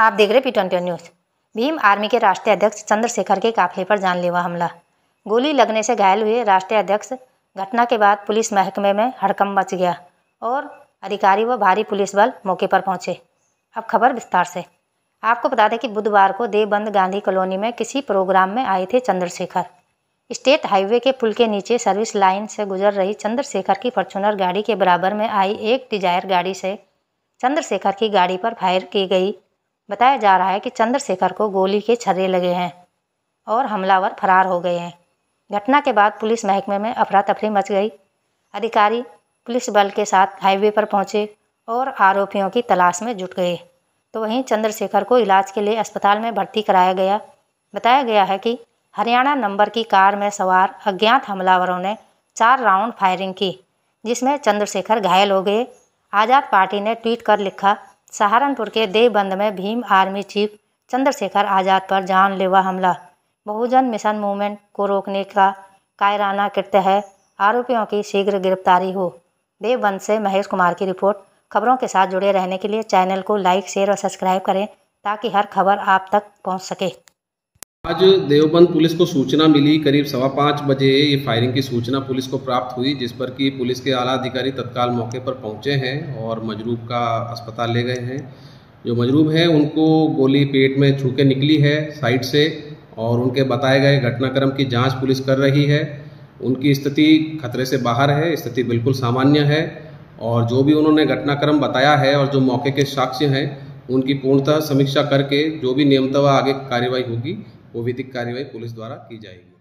आप देख रहे P twenty news Bhim Army के राष्ट्रीय अध्यक्ष चंद्रशेखर के काफिले पर जानलेवा हमला गोली लगने से घायल हुए राष्ट्रीय अध्यक्ष घटना के बाद पुलिस महकमे में हड़कम मच गया और अधिकारी व भारी पुलिस बल मौके पर पहुंचे अब खबर विस्तार से आपको बता दें कि बुधवार को देवबंद गांधी कॉलोनी में किसी प्रोग्राम में आए थे चंद्रशेखर स्टेट हाईवे के पुल के नीचे सर्विस लाइन से गुजर रही चंद्रशेखर की फॉर्चुनर गाड़ी के बराबर में आई एक डिजायर गाड़ी से चंद्रशेखर की गाड़ी पर फायर की गई बताया जा रहा है कि चंद्रशेखर को गोली के छर्रे लगे हैं और हमलावर फरार हो गए हैं घटना के बाद पुलिस महकमे में अफरा तफरी मच गई अधिकारी पुलिस बल के साथ हाईवे पर पहुंचे और आरोपियों की तलाश में जुट गए तो वहीं चंद्रशेखर को इलाज के लिए अस्पताल में भर्ती कराया गया बताया गया है कि हरियाणा नंबर की कार में सवार अज्ञात हमलावरों ने चार राउंड फायरिंग की जिसमें चंद्रशेखर घायल हो गए आज़ाद पार्टी ने ट्वीट कर लिखा सहारनपुर के देवबंद में भीम आर्मी चीफ चंद्रशेखर आज़ाद पर जानलेवा हमला बहुजन मिशन मूवमेंट को रोकने का कायराना कृत्य है आरोपियों की शीघ्र गिरफ्तारी हो देवबंद से महेश कुमार की रिपोर्ट खबरों के साथ जुड़े रहने के लिए चैनल को लाइक शेयर और सब्सक्राइब करें ताकि हर खबर आप तक पहुंच सके आज देवबंद पुलिस को सूचना मिली करीब सवा पाँच बजे ये फायरिंग की सूचना पुलिस को प्राप्त हुई जिस पर कि पुलिस के आला अधिकारी तत्काल मौके पर पहुंचे हैं और मजरूब का अस्पताल ले गए हैं जो मजरूब हैं उनको गोली पेट में छू के निकली है साइड से और उनके बताए गए घटनाक्रम की जांच पुलिस कर रही है उनकी स्थिति खतरे से बाहर है स्थिति बिल्कुल सामान्य है और जो भी उन्होंने घटनाक्रम बताया है और जो मौके के साक्ष्य हैं उनकी पूर्णतः समीक्षा करके जो भी नियमतवा आगे कार्यवाही होगी वो विधिक कार्यवाही पुलिस द्वारा की जाएगी